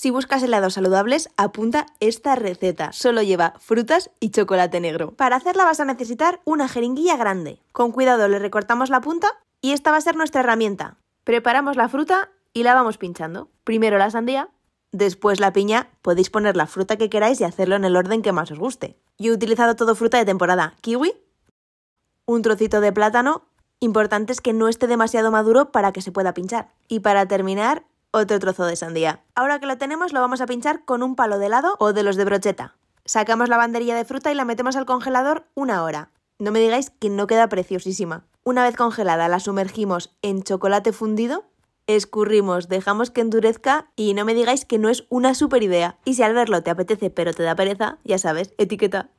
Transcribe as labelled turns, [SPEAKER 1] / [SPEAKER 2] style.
[SPEAKER 1] Si buscas helados saludables, apunta esta receta. Solo lleva frutas y chocolate negro. Para hacerla vas a necesitar una jeringuilla grande. Con cuidado le recortamos la punta y esta va a ser nuestra herramienta. Preparamos la fruta y la vamos pinchando. Primero la sandía, después la piña, podéis poner la fruta que queráis y hacerlo en el orden que más os guste. Yo he utilizado todo fruta de temporada, kiwi, un trocito de plátano, importante es que no esté demasiado maduro para que se pueda pinchar. Y para terminar, otro trozo de sandía. Ahora que lo tenemos lo vamos a pinchar con un palo de helado o de los de brocheta. Sacamos la banderilla de fruta y la metemos al congelador una hora. No me digáis que no queda preciosísima. Una vez congelada la sumergimos en chocolate fundido, escurrimos, dejamos que endurezca y no me digáis que no es una super idea. Y si al verlo te apetece pero te da pereza, ya sabes, etiqueta.